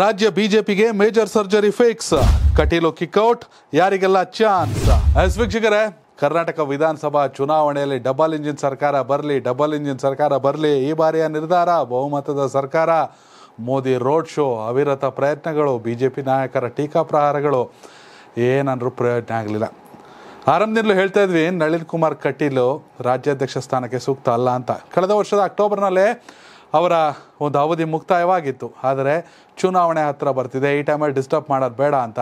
ರಾಜ್ಯ ಬಿಜೆಪಿಗೆ major surgery fix Kateel kick out ಯಾರಿಗೆಲ್ಲ ಚಾನ್ಸ್ ಎಸ್ ವೀಕ್ಷಕರೇ ಕರ್ನಾಟಕ ವಿಧಾನಸಭಾ ಚುನಾವಣೆಯಲ್ಲಿ ಡಬಲ್ ಇಂಜಿನ್ ಸರ್ಕಾರ ಬರಲಿ ಡಬಲ್ ಇಂಜಿನ್ ಸರ್ಕಾರ ಬರಲಿ ಈ ಬಾರಿಯ ನಿರ್ಧಾರ ಬಹುಮತದ ಸರ್ಕಾರ ಮೋದಿ ರೋಡ್ ಶೋ ಅವಿರತ ಪ್ರಯತ್ನಗಳು ಬಿ ಜೆ ಪಿ ನಾಯಕರ ಟೀಕಾ ಪ್ರಹಾರಗಳು ಏನಾದರೂ ಪ್ರಯೋಜನ ಆಗಲಿಲ್ಲ ಆರಂಭದಿಂದಲೂ ಹೇಳ್ತಾ ಇದ್ವಿ ನಳಿನ್ ಕುಮಾರ್ ಕಟೀಲು ರಾಜ್ಯಾಧ್ಯಕ್ಷ ಸ್ಥಾನಕ್ಕೆ ಸೂಕ್ತ ಅಲ್ಲ ಅಂತ ಕಳೆದ ವರ್ಷದ ಅಕ್ಟೋಬರ್ನಲ್ಲೇ ಅವರ ಒಂದು ಅವಧಿ ಮುಕ್ತಾಯವಾಗಿತ್ತು ಆದರೆ ಚುನಾವಣೆ ಹತ್ತಿರ ಬರ್ತಿದೆ ಈ ಟೈಮಲ್ಲಿ ಡಿಸ್ಟರ್ಬ್ ಮಾಡೋದು ಬೇಡ ಅಂತ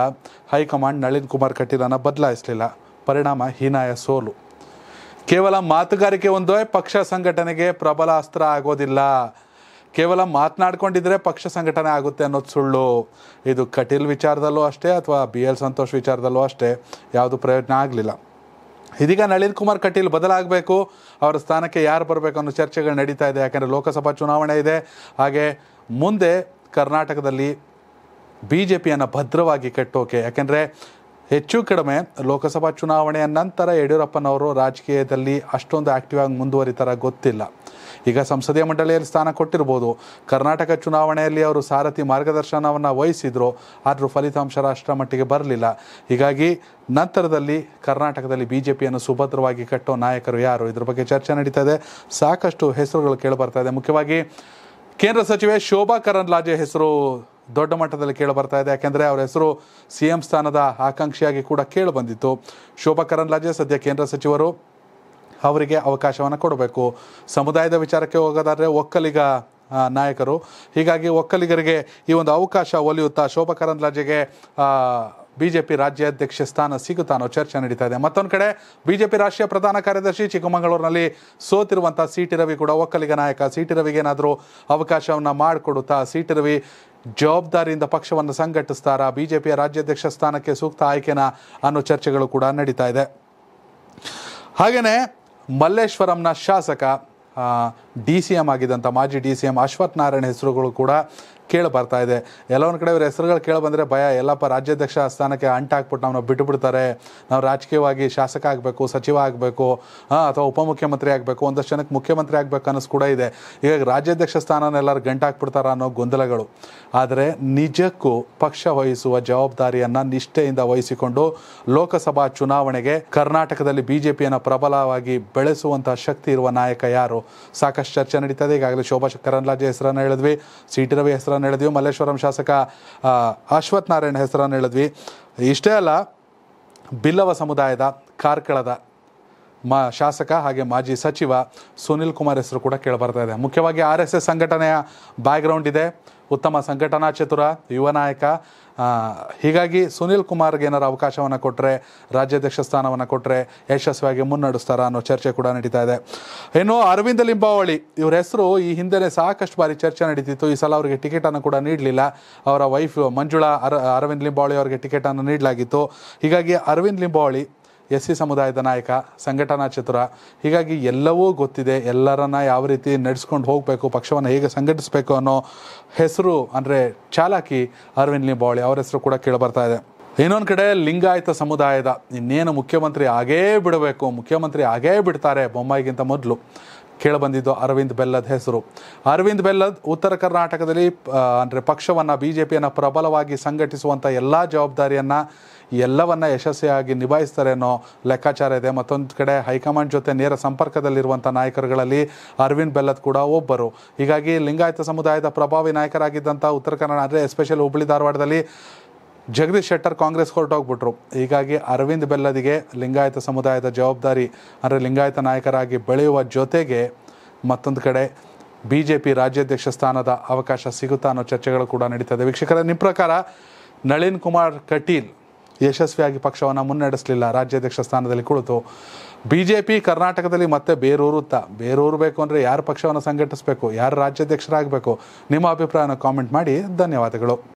ಹೈಕಮಾಂಡ್ ನಳಿನ್ ಕುಮಾರ್ ಕಟೀಲನ್ನು ಬದಲಾಯಿಸಲಿಲ್ಲ ಪರಿಣಾಮ ಹೀನಾಯ ಸೋಲು ಕೇವಲ ಮಾತುಗಾರಿಕೆ ಒಂದೇ ಪಕ್ಷ ಸಂಘಟನೆಗೆ ಪ್ರಬಲ ಅಸ್ತ್ರ ಆಗೋದಿಲ್ಲ ಕೇವಲ ಮಾತನಾಡ್ಕೊಂಡಿದ್ರೆ ಪಕ್ಷ ಸಂಘಟನೆ ಆಗುತ್ತೆ ಅನ್ನೋದು ಸುಳ್ಳು ಇದು ಕಟೀಲ್ ವಿಚಾರದಲ್ಲೂ ಅಷ್ಟೇ ಅಥವಾ ಬಿ ಎಲ್ ಸಂತೋಷ್ ವಿಚಾರದಲ್ಲೂ ಅಷ್ಟೇ ಯಾವುದು ಪ್ರಯೋಜನ ಆಗಲಿಲ್ಲ ಇದೀಗ ನಳಿನ್ ಕುಮಾರ್ ಕಟೀಲ್ ಬದಲಾಗಬೇಕು ಅವರ ಸ್ಥಾನಕ್ಕೆ ಯಾರು ಬರಬೇಕು ಅನ್ನೋ ಚರ್ಚೆಗಳು ನಡೀತಾ ಇದೆ ಯಾಕೆಂದರೆ ಲೋಕಸಭಾ ಚುನಾವಣೆ ಇದೆ ಹಾಗೆ ಮುಂದೆ ಕರ್ನಾಟಕದಲ್ಲಿ ಬಿ ಜೆ ಪಿಯನ್ನು ಭದ್ರವಾಗಿ ಕಟ್ಟೋಕೆ ಯಾಕೆಂದರೆ ಹೆಚ್ಚು ಕಡಿಮೆ ಲೋಕಸಭಾ ಚುನಾವಣೆಯ ನಂತರ ಯಡಿಯೂರಪ್ಪನವರು ರಾಜಕೀಯದಲ್ಲಿ ಅಷ್ಟೊಂದು ಆಕ್ಟಿವ್ ಆಗಿ ಮುಂದುವರಿತಾರ ಗೊತ್ತಿಲ್ಲ ಈಗ ಸಂಸದೀಯ ಮಂಡಳಿಯಲ್ಲಿ ಸ್ಥಾನ ಕೊಟ್ಟಿರ್ಬೋದು ಕರ್ನಾಟಕ ಚುನಾವಣೆಯಲ್ಲಿ ಅವರು ಸಾರಥಿ ಮಾರ್ಗದರ್ಶನವನ್ನು ವಹಿಸಿದ್ರು ಆದರೂ ಫಲಿತಾಂಶ ರಾಷ್ಟ್ರ ಮಟ್ಟಿಗೆ ಬರಲಿಲ್ಲ ಹೀಗಾಗಿ ನಂತರದಲ್ಲಿ ಕರ್ನಾಟಕದಲ್ಲಿ ಬಿ ಜೆ ಪಿಯನ್ನು ಸುಭದ್ರವಾಗಿ ಕಟ್ಟೋ ನಾಯಕರು ಯಾರು ಇದ್ರ ಬಗ್ಗೆ ಚರ್ಚೆ ನಡೀತಾ ಇದೆ ಸಾಕಷ್ಟು ಹೆಸರುಗಳು ಕೇಳಿಬರ್ತಾ ಇದೆ ಮುಖ್ಯವಾಗಿ ಕೇಂದ್ರ ಸಚಿವೆ ಶೋಭಾ ಕರಂದ್ಲಾಜೆ ಹೆಸರು ದೊಡ್ಡ ಮಟ್ಟದಲ್ಲಿ ಕೇಳಿ ಬರ್ತಾ ಇದೆ ಯಾಕೆಂದರೆ ಅವರ ಹೆಸರು ಸಿ ಎಂ ಸ್ಥಾನದ ಆಕಾಂಕ್ಷಿಯಾಗಿ ಕೂಡ ಕೇಳಿ ಬಂದಿತ್ತು ಶೋಭಾ ಕರಂದ್ಲಾಜೆ ಸದ್ಯ ಕೇಂದ್ರ ಸಚಿವರು ಅವರಿಗೆ ಅವಕಾಶವನ್ನು ಕೊಡಬೇಕು ಸಮುದಾಯದ ವಿಚಾರಕ್ಕೆ ಹೋಗೋದಾದರೆ ಒಕ್ಕಲಿಗ ನಾಯಕರು ಹೀಗಾಗಿ ಒಕ್ಕಲಿಗರಿಗೆ ಈ ಒಂದು ಅವಕಾಶ ಒಲಿಯುತ್ತಾ ಶೋಭಾ ಕರಂದ್ಲಾಜೆಗೆ ಬಿಜೆಪಿ ರಾಜ್ಯಾಧ್ಯಕ್ಷ ಸ್ಥಾನ ಸಿಗುತ್ತಾನೋ ಚರ್ಚೆ ನಡೀತಾ ಇದೆ ಮತ್ತೊಂದು ಕಡೆ ಬಿಜೆಪಿ ರಾಷ್ಟ್ರೀಯ ಪ್ರಧಾನ ಕಾರ್ಯದರ್ಶಿ ಚಿಕ್ಕಮಗಳೂರಿನಲ್ಲಿ ಸೋತಿರುವಂತಹ ಸಿ ಟಿ ರವಿ ಕೂಡ ಒಕ್ಕಲಿಗ ನಾಯಕ ಸಿ ಟಿ ರವಿಗೆ ಏನಾದರೂ ಅವಕಾಶವನ್ನು ಮಾಡಿಕೊಡುತ್ತಾ ಸಿ ರವಿ ಜವಾಬ್ದಾರಿಯಿಂದ ಪಕ್ಷವನ್ನು ಸಂಘಟಿಸ್ತಾರಾ ಬಿಜೆಪಿಯ ರಾಜ್ಯಾಧ್ಯಕ್ಷ ಸ್ಥಾನಕ್ಕೆ ಸೂಕ್ತ ಆಯ್ಕೆನಾ ಅನ್ನೋ ಚರ್ಚೆಗಳು ಕೂಡ ನಡೀತಾ ಇದೆ ಹಾಗೆಯೇ ಮಲ್ಲೇಶ್ವರಂನ ಶಾಸಕ ಡಿ ಸಿ ಎಂ ಆಗಿದ್ದಂಥ ಮಾಜಿ D C M Ashwath Narayana ಹೆಸರುಗಳು ಕೂಡ ಕೇಳಿ ಬರ್ತಾ ಇದೆ ಎಲ್ಲ ಕಡೆ ಇವ್ರ ಹೆಸರುಗಳು ಕೇಳಿ ಬಂದರೆ ಭಯ ಎಲ್ಲಪ್ಪ ರಾಜ್ಯಾಧ್ಯಕ್ಷ ಸ್ಥಾನಕ್ಕೆ ಅಂಟಾಕ್ಬಿಟ್ಟು ನಾವು ಬಿಟ್ಟುಬಿಡ್ತಾರೆ ನಾವು ರಾಜಕೀಯವಾಗಿ ಶಾಸಕ ಆಗಬೇಕು ಸಚಿವ ಆಗಬೇಕು ಅಥವಾ ಉಪಮುಖ್ಯಮಂತ್ರಿ ಆಗಬೇಕು ಒಂದಷ್ಟು ಜನಕ್ಕೆ ಮುಖ್ಯಮಂತ್ರಿ ಆಗಬೇಕು ಅನ್ನಿಸ್ ಕೂಡ ಇದೆ ಈಗ ರಾಜ್ಯಾಧ್ಯಕ್ಷ ಸ್ಥಾನನ ಎಲ್ಲರೂ ಗಂಟಾಕ್ಬಿಡ್ತಾರ ಅನ್ನೋ ಗೊಂದಲಗಳು ಆದರೆ ನಿಜಕ್ಕೂ ಪಕ್ಷ ವಹಿಸುವ ಜವಾಬ್ದಾರಿಯನ್ನು ನಿಷ್ಠೆಯಿಂದ ವಹಿಸಿಕೊಂಡು ಲೋಕಸಭಾ ಚುನಾವಣೆಗೆ ಕರ್ನಾಟಕದಲ್ಲಿ ಬಿಜೆಪಿಯನ್ನು ಪ್ರಬಲವಾಗಿ ಬೆಳೆಸುವಂತಹ ಶಕ್ತಿ ಇರುವ ನಾಯಕ ಯಾರು ಸಾಕಷ್ಟು ಚರ್ಚೆ ನಡೀತದೆ ಈಗಾಗಲೇ ಶೋಭಾ ಕರಂದ್ಲಾಜೆ ಹೆಸರನ್ನು ಹೇಳಿದ್ವಿ ಸಿ ರವಿ ಹೆಸರನ್ನು ಹೇಳಿದ್ವಿ ಮಲ್ಲೇಶ್ವರಂ ಶಾಸಕ ಅಶ್ವಥ್ ನಾರಾಯಣ್ ಹೆಸರನ್ನು ಹೇಳಿದ್ವಿ ಇಷ್ಟೇ ಅಲ್ಲ ಬಿಲ್ಲವ ಸಮುದಾಯದ ಕಾರ್ಕಳದ ಮಾ ಶಾಸಕ ಹಾಗೆ ಮಾಜಿ ಸಚಿವ ಸುನಿಲ್ ಕುಮಾರ್ ಹೆಸರು ಕೂಡ ಕೇಳಿಬರ್ತಾ ಇದೆ ಮುಖ್ಯವಾಗಿ ಆರ್ ಎಸ್ ಎಸ್ ಸಂಘಟನೆಯ ಬ್ಯಾಕ್ಗ್ರೌಂಡ್ ಇದೆ ಉತ್ತಮ ಸಂಘಟನಾ ಚತುರ ಯುವ ನಾಯಕ ಹೀಗಾಗಿ ಸುನಿಲ್ ಕುಮಾರ್ಗೆ ಏನಾರು ಅವಕಾಶವನ್ನು ಕೊಟ್ಟರೆ ರಾಜ್ಯಾಧ್ಯಕ್ಷ ಸ್ಥಾನವನ್ನು ಕೊಟ್ಟರೆ ಯಶಸ್ವಿಯಾಗಿ ಮುನ್ನಡೆಸ್ತಾರ ಅನ್ನೋ ಚರ್ಚೆ ಕೂಡ ನಡೀತಾ ಇದೆ ಇನ್ನು ಅರವಿಂದ ಲಿಂಬಾವಳಿ ಇವರ ಹೆಸರು ಈ ಹಿಂದೆ ಸಾಕಷ್ಟು ಬಾರಿ ಚರ್ಚೆ ನಡೀತಿತ್ತು ಈ ಸಲ ಅವರಿಗೆ ಟಿಕೆಟನ್ನು ಕೂಡ ನೀಡಲಿಲ್ಲ ಅವರ ವೈಫ್ ಮಂಜುಳಾ ಅರ ಅರವಿಂದ್ ಲಿಂಬಾವಳಿ ಅವರಿಗೆ ಟಿಕೆಟನ್ನು ನೀಡಲಾಗಿತ್ತು ಹೀಗಾಗಿ ಅರವಿಂದ್ ಲಿಂಬಾವಳಿ ಎಸ್ ಸಿ ಸಮುದಾಯದ ನಾಯಕ ಸಂಘಟನಾ ಚತುರ ಹೀಗಾಗಿ ಎಲ್ಲವೂ ಗೊತ್ತಿದೆ ಎಲ್ಲರನ್ನ ಯಾವ ರೀತಿ ನಡೆಸ್ಕೊಂಡು ಹೋಗಬೇಕು ಪಕ್ಷವನ್ನು ಹೇಗೆ ಸಂಘಟಿಸಬೇಕು ಅನ್ನೋ ಹೆಸರು ಅಂದರೆ ಚಾಲಕಿ ಅರವಿಂದ್ ಲಿಂಬಾವಳಿ ಅವರ ಹೆಸರು ಕೂಡ ಬರ್ತಾ ಇದೆ ಇನ್ನೊಂದು ಕಡೆ ಲಿಂಗಾಯತ ಸಮುದಾಯದ ಇನ್ನೇನು ಮುಖ್ಯಮಂತ್ರಿ ಆಗೇ ಬಿಡಬೇಕು ಮುಖ್ಯಮಂತ್ರಿ ಆಗೇ ಬಿಡ್ತಾರೆ ಬೊಮ್ಮಾಯಿಗಿಂತ ಮೊದಲು ಕೇಳಬಂದಿದ್ದು ಅರವಿಂದ್ ಬೆಲ್ಲದ್ ಹೆಸರು ಅರವಿಂದ್ ಬೆಲ್ಲದ್ ಉತ್ತರ ಕರ್ನಾಟಕದಲ್ಲಿ ಅಂದರೆ ಪಕ್ಷವನ್ನು ಬಿ ಜೆ ಪಿಯನ್ನು ಪ್ರಬಲವಾಗಿ ಸಂಘಟಿಸುವಂಥ ಎಲ್ಲ ಜವಾಬ್ದಾರಿಯನ್ನು ಎಲ್ಲವನ್ನು ಯಶಸ್ವಿಯಾಗಿ ನಿಭಾಯಿಸ್ತಾರೆ ಅನ್ನೋ ಲೆಕ್ಕಾಚಾರ ಇದೆ ಮತ್ತೊಂದು ಕಡೆ ಹೈಕಮಾಂಡ್ ಜೊತೆ ನೇರ ಸಂಪರ್ಕದಲ್ಲಿರುವಂಥ ನಾಯಕರುಗಳಲ್ಲಿ ಅರವಿಂದ್ ಬೆಲ್ಲದ್ ಕೂಡ ಒಬ್ಬರು ಹೀಗಾಗಿ ಲಿಂಗಾಯತ ಸಮುದಾಯದ ಪ್ರಭಾವಿ ನಾಯಕರಾಗಿದ್ದಂಥ ಉತ್ತರ ಕನ್ನಡ ಅಂದರೆ ಎಸ್ಪೆಷಲಿ ಹುಬ್ಬಳ್ಳಿ ಧಾರವಾಡದಲ್ಲಿ ಜಗದೀಶ್ ಶೆಟ್ಟರ್ ಕಾಂಗ್ರೆಸ್ ಹೊರಟೋಗ್ಬಿಟ್ರು ಹೀಗಾಗಿ ಅರವಿಂದ್ ಬೆಲ್ಲದಿಗೆ ಲಿಂಗಾಯತ ಸಮುದಾಯದ ಜವಾಬ್ದಾರಿ ಅಂದರೆ ಲಿಂಗಾಯತ ನಾಯಕರಾಗಿ ಬೆಳೆಯುವ ಜೊತೆಗೆ ಮತ್ತೊಂದು ಕಡೆ ಬಿ ಜೆ ಪಿ ರಾಜ್ಯಾಧ್ಯಕ್ಷ ಸ್ಥಾನದ ಅವಕಾಶ ಸಿಗುತ್ತಾ ಅನ್ನೋ ಚರ್ಚೆಗಳು ಕೂಡ ನಡೀತದೆ ವೀಕ್ಷಕರ ನಿಮ್ಮ ಪ್ರಕಾರ ನಳಿನ್ ಕುಮಾರ್ ಕಟೀಲ್ ಯಶಸ್ವಿಯಾಗಿ ಪಕ್ಷವನ್ನು ಮುನ್ನಡೆಸಲಿಲ್ಲ ರಾಜ್ಯಾಧ್ಯಕ್ಷ ಸ್ಥಾನದಲ್ಲಿ ಕುಳಿತು ಬಿ ಜೆ ಪಿ ಕರ್ನಾಟಕದಲ್ಲಿ ಮತ್ತೆ ಬೇರೂರುತ್ತಾ ಬೇರೂರು ಬೇಕು ಅಂದರೆ ಯಾರು ಪಕ್ಷವನ್ನು ಸಂಘಟಿಸಬೇಕು ಯಾರು ರಾಜ್ಯಾಧ್ಯಕ್ಷರಾಗಬೇಕು ನಿಮ್ಮ ಅಭಿಪ್ರಾಯನ ಕಾಮೆಂಟ್ ಮಾಡಿ ಧನ್ಯವಾದಗಳು